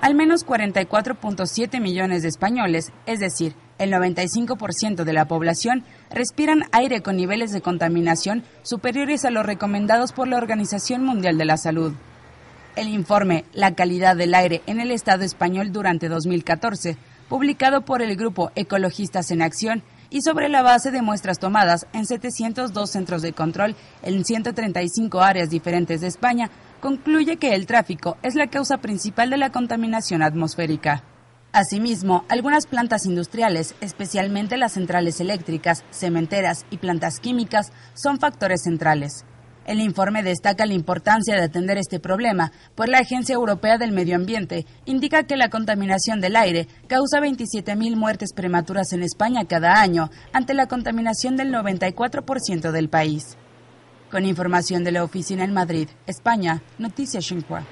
Al menos 44.7 millones de españoles, es decir, el 95% de la población, respiran aire con niveles de contaminación superiores a los recomendados por la Organización Mundial de la Salud. El informe La calidad del aire en el Estado español durante 2014, publicado por el grupo Ecologistas en Acción, y sobre la base de muestras tomadas en 702 centros de control en 135 áreas diferentes de España, concluye que el tráfico es la causa principal de la contaminación atmosférica. Asimismo, algunas plantas industriales, especialmente las centrales eléctricas, cementeras y plantas químicas, son factores centrales. El informe destaca la importancia de atender este problema, pues la Agencia Europea del Medio Ambiente indica que la contaminación del aire causa 27.000 muertes prematuras en España cada año, ante la contaminación del 94% del país. Con información de la oficina en Madrid, España, Noticias Xinhua.